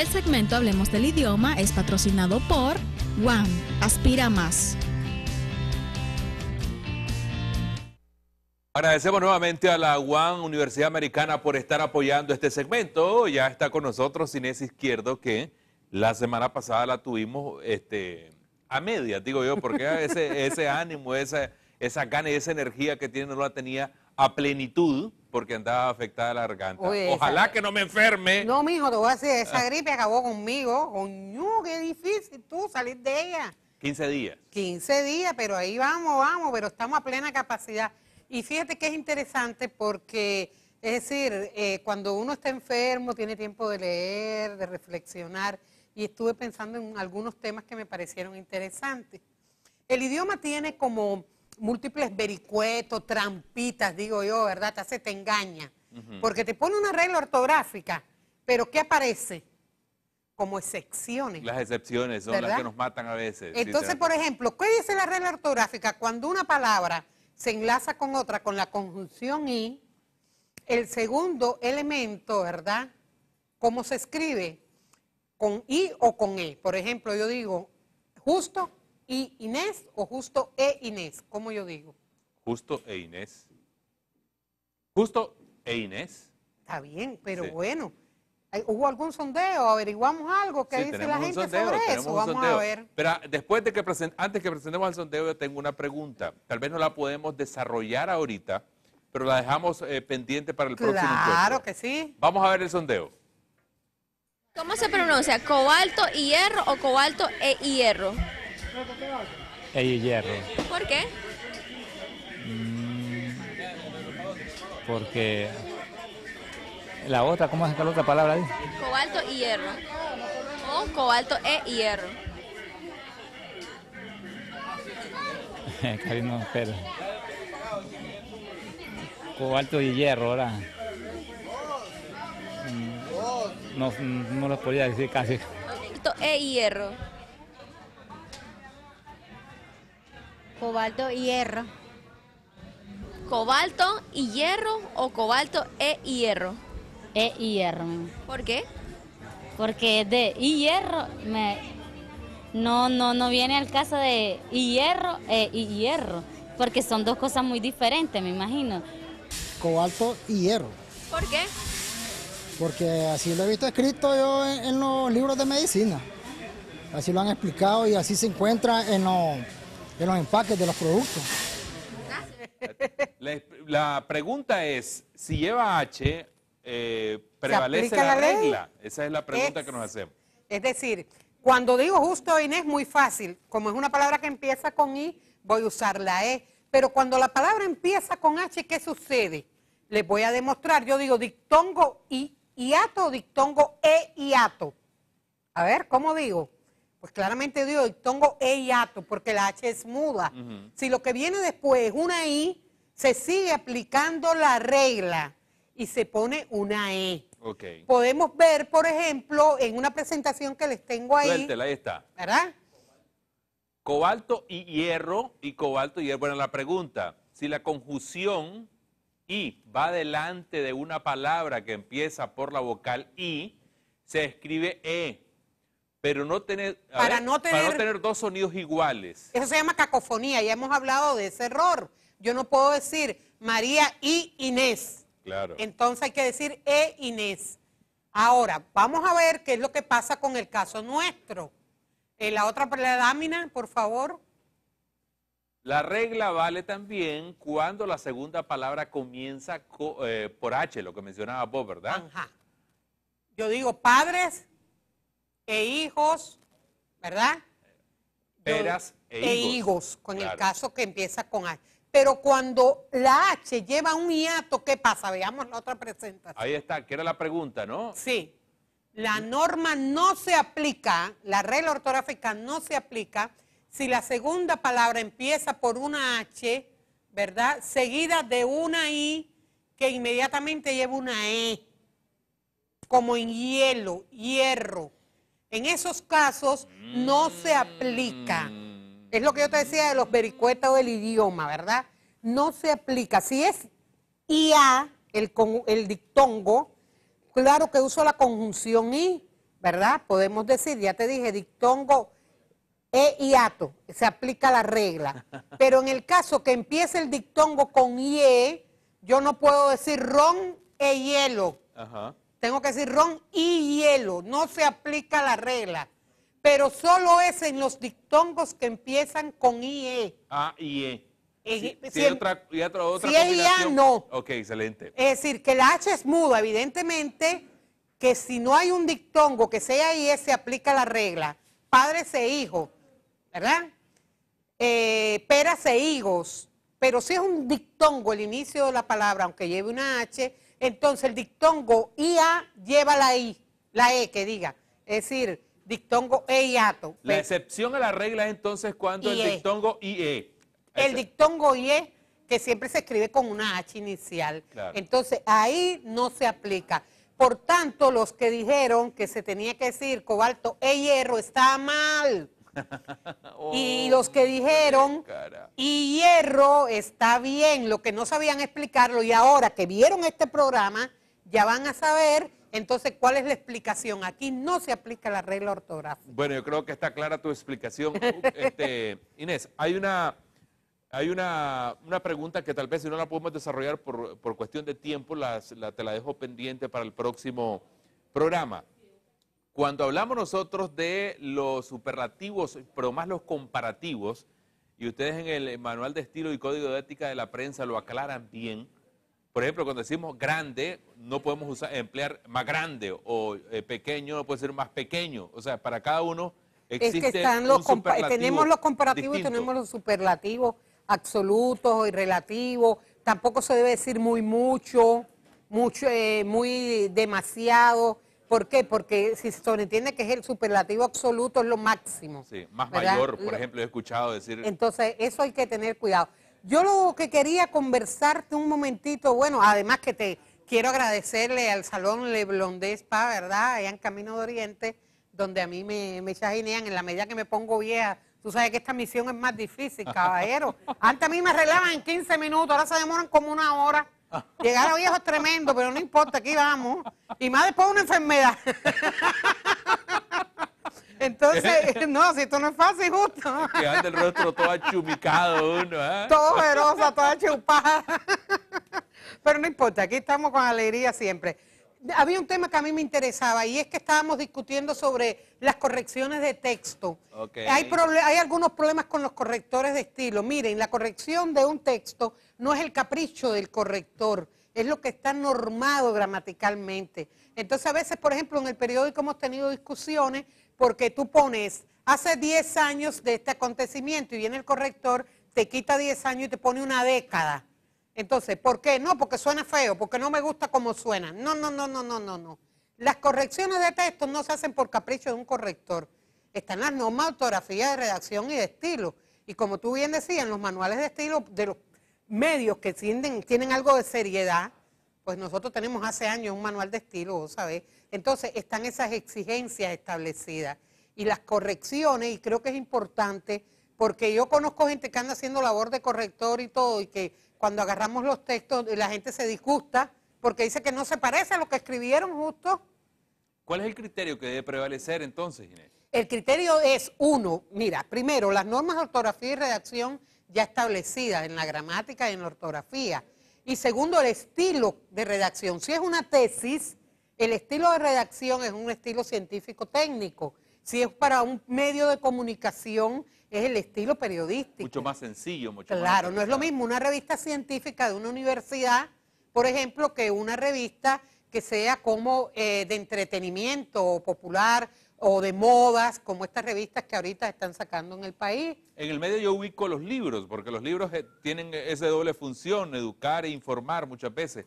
El segmento Hablemos del Idioma es patrocinado por One Aspira Más. Agradecemos nuevamente a la One Universidad Americana por estar apoyando este segmento. Ya está con nosotros Inés Izquierdo, que la semana pasada la tuvimos este, a media, digo yo, porque ese, ánimo, esa, esa gana y esa energía que tiene no la tenía a plenitud porque andaba afectada la garganta. Ojalá que no me enferme. No, mijo, te voy a decir, esa gripe acabó conmigo. Coño, qué difícil tú salir de ella. 15 días. 15 días, pero ahí vamos, vamos, pero estamos a plena capacidad. Y fíjate que es interesante porque, es decir, eh, cuando uno está enfermo, tiene tiempo de leer, de reflexionar, y estuve pensando en algunos temas que me parecieron interesantes. El idioma tiene como múltiples vericuetos, trampitas, digo yo, ¿verdad? Te hace, te engaña. Porque te pone una regla ortográfica, pero ¿qué aparece? Como excepciones. Las excepciones son las que nos matan a veces. Entonces, por ejemplo, ¿qué dice la regla ortográfica? Cuando una palabra se enlaza con otra, con la conjunción y, el segundo elemento, ¿verdad? ¿Cómo se escribe? ¿Con i o con e? Por ejemplo, yo digo, justo y Inés o justo e Inés? ¿Cómo yo digo? Justo e Inés. Justo e Inés. Está bien, pero bueno. ¿Hubo algún sondeo? ¿Averiguamos algo? que dice la gente sobre eso? Vamos a ver. Pero después de que antes que presentemos el sondeo, yo tengo una pregunta. Tal vez no la podemos desarrollar ahorita, pero la dejamos eh, pendiente para el próximo Claro que sí. Vamos a ver el sondeo. ¿Cómo se pronuncia? ¿Cobalto y hierro o cobalto e hierro? y Hierro. ¿Por qué? Mm, porque la otra, ¿cómo es la otra palabra ahí? Cobalto y hierro. cobalto e hierro. Cariño, pero... Cobalto y hierro, ahora. Mm, no, no lo podía decir casi. Cobalto e hierro. Cobalto y hierro. ¿Cobalto y hierro o cobalto e hierro? E hierro. ¿Por qué? Porque de hierro me, no, no, no viene al caso de hierro e hierro, porque son dos cosas muy diferentes, me imagino. Cobalto y hierro. ¿Por qué? Porque así lo he visto escrito yo en los libros de medicina. Así lo han explicado y así se encuentra en los de los empaques de los productos. La, pregunta es, si lleva H, eh, ¿prevalece la, regla? Esa es la pregunta que nos hacemos. Es decir, cuando digo justo, Inés, muy fácil. Como es una palabra que empieza con I, voy a usar la E. Pero cuando la palabra empieza con H, ¿qué sucede? Les voy a demostrar. Yo digo dictongo y hiato, dictongo E, hiato. A ver, ¿cómo digo? Pues claramente digo tengo e y ato, porque la H es muda. Si lo que viene después es una I, se sigue aplicando la regla y se pone una E. Okay. Podemos ver, por ejemplo, en una presentación que les tengo ahí. Suéltela, ahí está. ¿Verdad? Cobalto y hierro y cobalto y hierro. Bueno, la pregunta, si la conjunción I va delante de una palabra que empieza por la vocal I, se escribe E pero no tener, para, no tener, dos sonidos iguales. Eso se llama cacofonía, ya hemos hablado de ese error. Yo no puedo decir María y Inés. Claro. Entonces hay que decir E Inés. Ahora, vamos a ver qué es lo que pasa con el caso nuestro. Eh, la otra la lámina, por favor. La regla vale también cuando la segunda palabra comienza eh, por H, lo que mencionaba vos, ¿verdad? Ajá. Yo digo padres, e hijos, ¿verdad? Veras e, e con el caso que empieza con H. Pero cuando la H lleva un hiato, ¿qué pasa? Veamos la otra presentación. Ahí está, que era la pregunta, ¿no? Sí. La norma no se aplica, la regla ortográfica no se aplica si la segunda palabra empieza por una H, ¿verdad? Seguida de una I que inmediatamente lleva una E, como en hielo, hierro. En esos casos no se aplica. Mm. Es lo que yo te decía de los vericuetas del idioma, ¿verdad? No se aplica. Si es IA, el, el dictongo, claro que uso la conjunción I, ¿verdad? Podemos decir, ya te dije, dictongo E ato. se aplica la regla. Pero en el caso que empiece el dictongo con IE, yo no puedo decir ron e hielo. Ajá tengo que decir ron y hielo, no se aplica la regla, pero solo es en los dictongos que empiezan con IE. Ah, IE. E, si, otra, otra, es IA, no. Ok, excelente. Es decir, que la H es muda, evidentemente, que si no hay un dictongo que sea IE, se aplica la regla. Padres e hijos, ¿verdad? Eh, peras e hijos. Pero si es un dictongo el inicio de la palabra, aunque lleve una H, entonces el dictongo IA lleva la I, la E que diga. Es decir, dictongo E y ato. La excepción a la regla es entonces cuando el e. dictongo IE. El dictongo IE que siempre se escribe con una H inicial. Entonces ahí no se aplica. Por tanto, los que dijeron que se tenía que decir cobalto e hierro está mal y oh, los que dijeron, y hierro está bien, lo que no sabían explicarlo y ahora que vieron este programa, ya van a saber entonces, ¿cuál es la explicación? Aquí no se aplica la regla ortográfica. Bueno, yo creo que está clara tu explicación. Este, Inés, hay una, hay una, pregunta que tal vez si no la podemos desarrollar por, cuestión de tiempo, la, te la dejo pendiente para el próximo programa. Cuando hablamos nosotros de los superlativos, pero más los comparativos, y ustedes en el manual de estilo y código de ética de la prensa lo aclaran bien, por ejemplo, cuando decimos grande, no podemos usar, emplear más grande o eh, pequeño, no puede ser más pequeño. O sea, para cada uno existe tenemos los comparativos y tenemos los superlativos absolutos y relativos. Tampoco se debe decir muy mucho, mucho, eh, muy demasiado ¿Por qué? Porque si se sobreentiende que es el superlativo absoluto, es lo máximo. Sí, más mayor, por ejemplo, he escuchado decir... Entonces, eso hay que tener cuidado. Yo lo que quería conversarte un momentito, bueno, además que te quiero agradecerle al Salón Le Blondé Spa, ¿verdad? Allá en Camino de Oriente, donde a mí me, me en la medida que me pongo vieja. Tú sabes que esta misión es más difícil, caballero. Antes a mí me arreglaban en 15 minutos, ahora se demoran como una hora. Llegar a viejo es tremendo, pero no importa, aquí vamos. Y más después de una enfermedad. Entonces, no, si esto no es fácil, justo. Quedando el rostro todo achumicado uno, ¿eh? Todo ojerosa, toda chupada. Pero no importa, aquí estamos con alegría siempre había un tema que a mí me interesaba y es que estábamos discutiendo sobre las correcciones de texto. Hay, hay algunos problemas con los correctores de estilo. Miren, la corrección de un texto no es el capricho del corrector, es lo que está normado gramaticalmente. Entonces a veces, por ejemplo, en el periódico hemos tenido discusiones porque tú pones hace 10 años de este acontecimiento y viene el corrector, te quita 10 años y te pone una década. Entonces, ¿por qué? No, porque suena feo, porque no me gusta cómo suena. No, no, no, no, no, no, no. Las correcciones de texto no se hacen por capricho de un corrector. Están las normas de ortografía, de redacción y de estilo. Y como tú bien decías, en los manuales de estilo de los medios que tienen algo de seriedad, pues nosotros tenemos hace años un manual de estilo, ¿sabes? Entonces están esas exigencias establecidas y las correcciones, y creo que es importante, porque yo conozco gente que anda haciendo labor de corrector y todo, y que cuando agarramos los textos la gente se disgusta porque dice que no se parece a lo que escribieron justo. ¿Cuál es el criterio que debe prevalecer entonces, Inés? El criterio es uno, mira, primero, las normas de ortografía y redacción ya establecidas en la gramática y en la ortografía. Y segundo, el estilo de redacción. Si es una tesis, el estilo de redacción es un estilo científico técnico. Si es para un medio de comunicación, es el estilo periodístico. Mucho más sencillo, mucho Claro, no es lo mismo una revista científica de una universidad, por ejemplo, que una revista que sea como eh, de entretenimiento popular o de modas, como estas revistas que ahorita están sacando en el país. En el medio yo ubico los libros, porque los libros eh, tienen eh, esa doble función, educar e informar muchas veces.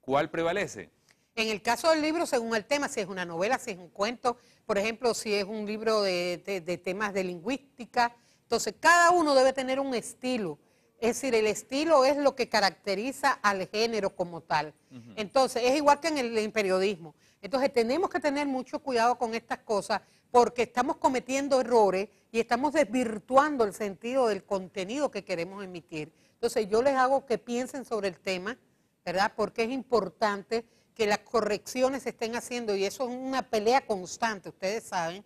¿Cuál prevalece? En el caso del libro, según el tema, si es una novela, si es un cuento, por ejemplo, si es un libro de, temas de lingüística, entonces cada uno debe tener un estilo. Es decir, el estilo es lo que caracteriza al género como tal. Entonces, es igual que en el periodismo. Entonces, tenemos que tener mucho cuidado con estas cosas porque estamos cometiendo errores y estamos desvirtuando el sentido del contenido que queremos emitir. Entonces, yo les hago que piensen sobre el tema, ¿verdad? Porque es importante que las correcciones se estén haciendo y eso es una pelea constante, ustedes saben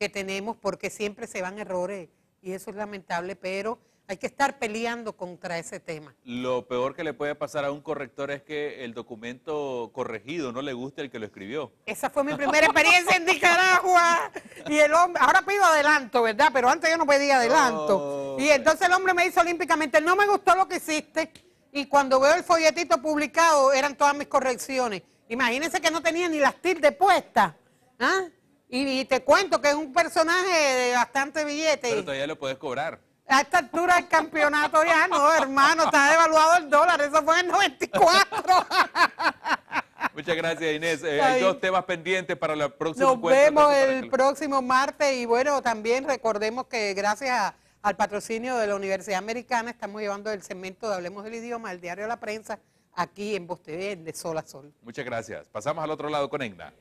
que tenemos porque siempre se van errores y eso es lamentable, pero hay que estar peleando contra ese tema. Lo peor que le puede pasar a un corrector es que el documento corregido no le guste al que lo escribió. Esa fue mi primera experiencia en Nicaragua y el hombre, ahora pido adelanto, ¿verdad? Pero antes yo no pedía adelanto. y entonces el hombre me dice olímpicamente, no me gustó lo que hiciste y cuando veo el folletito publicado eran todas mis correcciones. Imagínense que no tenía ni las tildes puestas. ¿ah? Y, te cuento que es un personaje de bastante billete. Pero todavía lo puedes cobrar. A esta altura del campeonato ya no, hermano, está devaluado el dólar, eso fue en 94. Muchas gracias, Inés. Eh, hay dos temas pendientes para la próxima. Nos vemos el próximo martes y bueno, también recordemos que gracias a al patrocinio de la Universidad Americana. Estamos llevando el segmento de Hablemos del Idioma, al diario La Prensa, aquí en Voz de Sol a Sol. Muchas gracias. Pasamos al otro lado con Egna.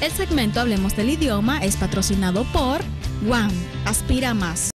El segmento Hablemos del Idioma es patrocinado por One, Aspira más.